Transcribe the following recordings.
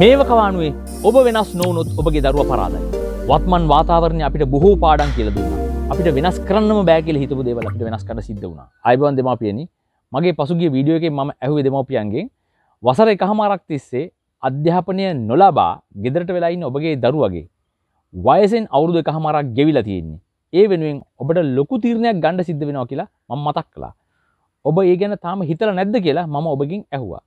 මේවකවානුවේ ඔබ වෙනස් නොවනොත් ඔබගේ දරුව පරාදයි. වත්මන් වාතාවරණය අපිට බොහෝ පාඩම් කියලා දුන්නා. අපිට වෙනස් කරන්නම බෑ කියලා හිතපු දේවල් අපිට වෙනස් කරන්න සිද්ධ වුණා. ආයිබන් දෙමාපියනි, මගේ පසුගිය වීඩියෝ එකේ මම ඇහුවේ දෙමාපියන්ගෙන් වසර එකහමාරක් තිස්සේ අධ්‍යාපනය නොලබා ගෙදරට වෙලා ඉන්න ඔබගේ දරුවගේ වයසෙන් අවුරුදු එකහමාරක් ගෙවිලා තියෙන්නේ. ඒ වෙනුවෙන් ඔබට ලොකු තීරණයක් ගන්න සිද්ධ වෙනවා කියලා මම මතක් කළා. ඔබ ඒ ගැන තාම හිතලා නැද්ද කියලා මම ඔබගෙන් ඇහුවා.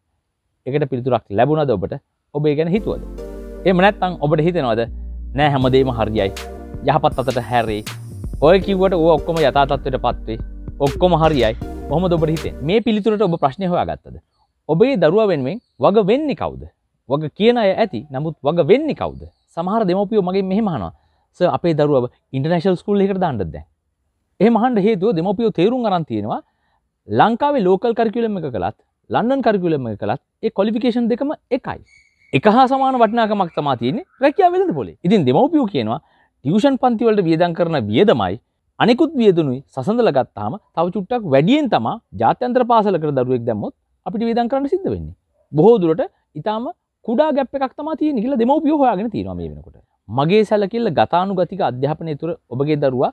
ඒකට පිළිතුරක් ලැබුණාද ඔබට? ඔබේ ගැන හිතුවද. එම නැත්තං ඔබට හිතෙනවද නෑ හැමදේම හරියයි යහපත් අතට හැරේ ඔය කිවට ඔක්කොම යතාතත්වයට පත්වේ ඔක්කොම හරියි හොම ඔබට හිතේ මේ පිළිතුරට ඔබ ප්‍රශ්නය හොයා ගත්තද. ඔබේ දරුව වෙනුවෙන් වග වෙන්නේ කවුද. වග කියන අය ඇති නමුත් වග වෙන්නේ කවුද සමහර දෙමපියෝ මගේ මෙහෙමහනවා ස අපේ දරුව ඉන්ටනශල් ස්කුල් එකට දාන්නද එහ මහන්ට හේතුව දෙමපියෝ තේරුම් අරන් තියෙනවා ලංකාවේ ලෝකල් කරකිලම එක කළත් ලන්නන් කරකිලම කළත් ඒ කොලිෆිකේෂන් දෙකම එකයි එක හා සමාන වටිනාකමක් තමා තියෙන්නේ රැකියා වෙළඳ පොලේ. ඉතින් දෙමව්පියෝ කියනවා ටියුෂන් පන්ති වලට වියදම් කරන වියදමයි අනිකුත් වියදනුයි සසඳලා ගත්තාම තව චුට්ටක් වැඩියෙන් තමා ජාත්‍යන්තර පාසලකට දරුවෙක් දැම්මොත් අපිට වියදම් කරන්න සිද්ධ වෙන්නේ. බොහෝ දුරට ඊටාම කුඩා ගැප් එකක් තමා තියෙන්නේ කියලා දෙමව්පියෝ හොයාගෙන තියෙනවා මේ වෙනකොට. මගේ සැලකිල්ල ගතානුගතික අධ්‍යාපනය තුර ඔබගේ දරුවා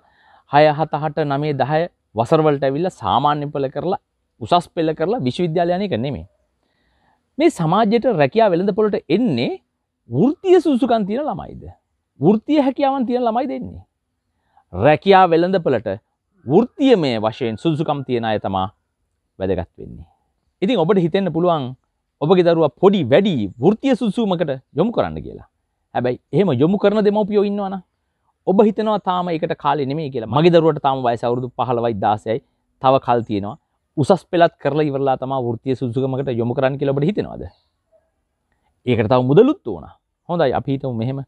6 7 8 9 10 වසරවලට ඇවිල්ලා සාමාන්‍ය පෙළ කරලා උසස් පෙළ කරලා විශ්වවිද්‍යාලය යන එක නෙමෙයි. මේ සමාජයට රැකයා වෙළඳ පොලට එන්නේ වෘතිය සුසුකන් තියෙන ළමයිද. වෘතිය හැකියාවන් තියෙන ළමයි දෙන්නේ. රැකයා වෙළඳ පොලට වෘතිය මේ වශයෙන් සුදුසුකම් තියෙන අය තමා වැදගත් වෙන්නේ. ඉතින් ඔබට හිතෙන්න පුළුවන් ඔබගේ දරුවා පොඩි වැඩි වෘතිය සුසුමකට යොමු කරන්න කියලා. හැබැයි එහෙම යොමු කරන දෙමව්පියෝ ඉන්නවනම් ඔබ හිතනවා තාම ඒකට කාලේ නෙමෙයි කියලා. මගේ දරුවට තාම වයස අවුරුදු 15යි 16යි. තව කල් තියෙනවා. උසස් පෙළත් කරලා ඉවරලා තමා වෘතිය සුදුසුකමකට යොමු කරන්න කියලා ඔබට හිතෙනවද? ඒකට තව මුදලුත් ඕන. හොඳයි අපි හිතමු මෙහෙම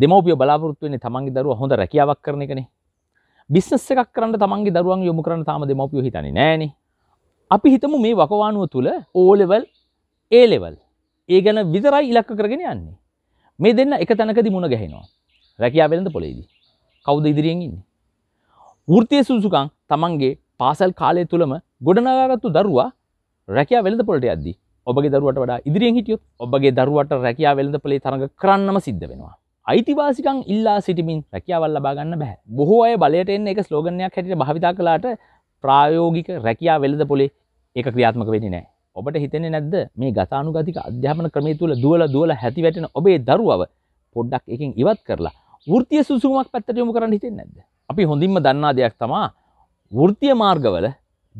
දෙමව්පියෝ බලාපොරොත්තු වෙන්නේ තමන්ගේ දරුවා හොඳ රැකියාවක් කරන එකනේ. බිස්නස් එකක් කරන්න තමන්ගේ දරුවන් යොමු කරන්න තාම දෙමව්පියෝ හිතන්නේ නැහනේ. අපි හිතමු මේ වකවානුව තුල O level A level ඒ ගැන විතරයි ඉලක්ක කරගෙන යන්නේ. මේ දෙන්න එක තැනකදී මුණ ගැහෙනවා. රැකියාව වෙලඳ පොළේදී. කවුද ඉදිරියෙන් ඉන්නේ? වෘත්තීය සුසුකම් තමන්ගේ පාසල් කාලය තුළම ගොඩනගාගත්තු දරුවා රැකයා වෙළඳ පොලට අද්දි ඔබගේ දරුවට වඩා ඉදිරියෙන් හිටියොත් ඔබගේ දරුවට රැකයා වෙළඳ පොලේ තරඟ කරන්නම සිද්ධ වෙනවා. අයිතිවාසිකන් ඉල්ලා සිටිමින් රැකියාවල් ලබා ගන්න බෑ. බොහෝ අය බලයට එන්න එක ස්ලෝගනයක් හැටියට භාවිතා කළාට ප්‍රායෝගික රැකියා වෙළඳ පොලේ ඒක ක්‍රියාත්මක වෙන්නේ නැහැ. ඔබට හිතෙන්නේ නැද්ද මේ ගතානුගතික අධ්‍යාපන ක්‍රමය තුළ දුවලා දුවලා හැති වැටෙන ඔබේ දරුවව පොඩ්ඩක් එකෙන් ඉවත් කරලා වෘත්තීය සුසුමක් පැත්තට යොමු කරන්න හිතෙන්නේ නැද්ද? අපි හොඳින්ම දන්නා දෙයක් තමයි වෘත්තිය මාර්ගවල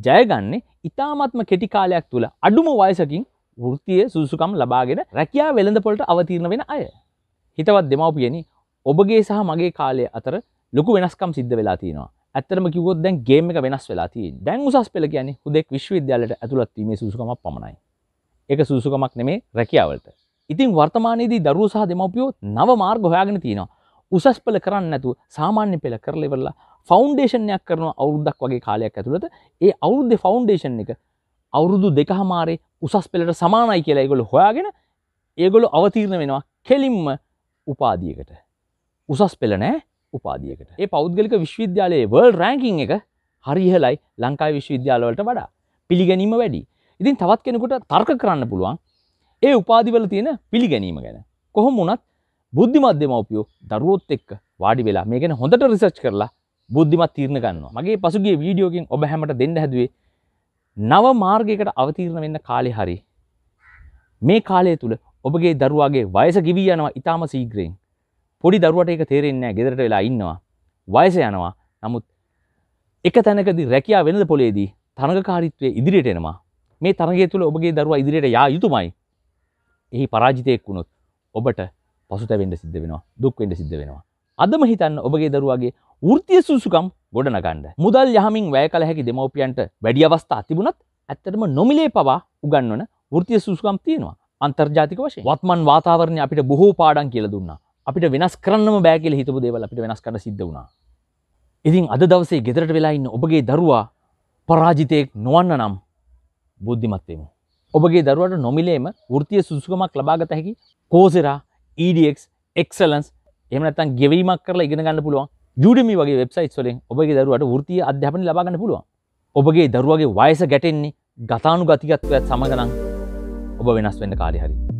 ජයගන්නේ ඉතාමත්ම කෙටි කාලයක් තුළ අඩුම වයසකින් වෘත්තිය සුසුකම් ලබාගෙන රැකයා වෙළඳපොලට අවතීරණ වෙන අය. හිතවත් දෙමවපියනි ඔබගේ සහ මගේ කාලය අතර ලොකු වෙනස්කම් සිද්ධ වෙලා තියෙනවා ඇත්තරම කිවොත් දැන් ගේම එක වෙනස් වෙලාති දැන් උසස් පෙළ කියන්නේ හුදෙක් විශ්වවිද්‍යාලට ඇතුළත්වීමේ සුසුකමක් පමණයි. එක සුසුකමක් නෙමේ රැකියාවලට. ඉතින් වර්තමානයේදී දරුව සහ දෙමවපියෝ නව මාර්ග හොයාගෙන තියෙනවා උසස් පෙළ කරන්න නැතු සාමාන්‍ය පෙළ කරලෙවල්ලා ෆෞන්ඩේෂන්යක් කරනවා අවුරුද්දක් වගේ කාලයක් ඇතුළත ඒ අවුරුද්ධ ෆෞන්ඩේෂන් එක අවුරුදු දෙකහමාරේ උසස් පෙළට සමානයි කියලා ඒගොලු හොයාගෙන ඒගොලු අවතීරණ වෙනවා කෙලින්ම උපාදියකට උසස් පෙළ නෑ උපාදියකට ඒ පෞද්ගලික විශ්වවිද්‍යාලයේ වර්ල් රෑකින් එක හරිහලයි ලංකායි විශ්වවිද්‍යාලවලට වඩා පිළිගැනීම වැඩි ඉතින් තවත් කෙනෙකුට තර්ක කරන්න පුළුවන් ඒ උපාදිවල තියෙන පිළිගැනීම ගැන කොහොම වුණත් බුද්ධිමත් දෙමවපියෝ දරුවොත් එක්ක වාඩි වෙලා මේ ගැන හොඳට රිසර්ච් කරලා බුද්ධිමත් තීරණ ගන්නවා. මගේ පසුගිය වීඩියෝකින් ඔබ හැමට දෙන්න හැදුවේ නව මාර්ගයකට අවතීර්ණ වෙන්න කාලේ හරි. මේ කාලය තුල ඔබගේ දරුවාගේ වයස ගිවී යනවා ඉතාම සීග්‍රයෙන්. පොඩි දරුවට ඒක තේරෙන්නේ නැහැ ගෙදරට වෙලා ඉන්නවා. වයස යනවා. නමුත් එක තැනකදී රැකියා වෙනද පොලේදී තරඟකාරීත්වය ඉදිරියට එනවා. මේ තරගය තුළ ඔබගේ දරුවා ඉදිරියට යා යුතුමයි. එහි පරාජිතයෙක් වුණොත් ඔබට පසුතැවෙන්න සිද්ධ වෙනවා. දුක් වෙන්න සිද්ධ වෙනවා. අදම හිතන්න ඔබගේ දරුවාගේ ෘතිය සුසුකම් ගොඩනගන්න. මුදල් යහමින් වැය කළ හැකි දෙමවපියන්ට වැඩි අවස්ථා තිබුණත් ඇත්තටම නොමිලේ පවා උගන්වන ෘතිය සුසුකම් තියෙනවා අන්තර්ජාතික වශයෙන් වත්මන් වාතාවරණය අපිට බොහෝ පාඩම් කියලා දුන්නා. අපිට වෙනස් කරන්නම බෑ කියලා හිතපු දේවල් අපිට වෙනස් කරන්න සිද්ධ වුණා. ඉතින් අද දවසේ ගෙදරට වෙලා ඉන්න ඔබගේ දරුවා පරාජිතයෙක් නොවන්න නම් බුද්ධිමත් වෙමු. ඔබගේ දරුවට නොමිලේම වෘත්තීය සුසුකමක් ලබා ගත හැකි කෝසෙරා, EDX, excellence එහෙම නැත්නම් ගෙවීමක් කරලා ඉගෙන ගන්න පුළුවන් යුඩමි වගේ වෙබ්සයිට් වලින් ඔබගේ දරුවට වෘතිය අධ්‍යාපන ලබාගන්න පුළුවන්. ඔබගේ දරුවගේ වයස ගැටෙන්නේ ගතානු ගතිකත්වයත් සමගනම් ඔබ වෙනස් වෙන්න කාලේ හරි.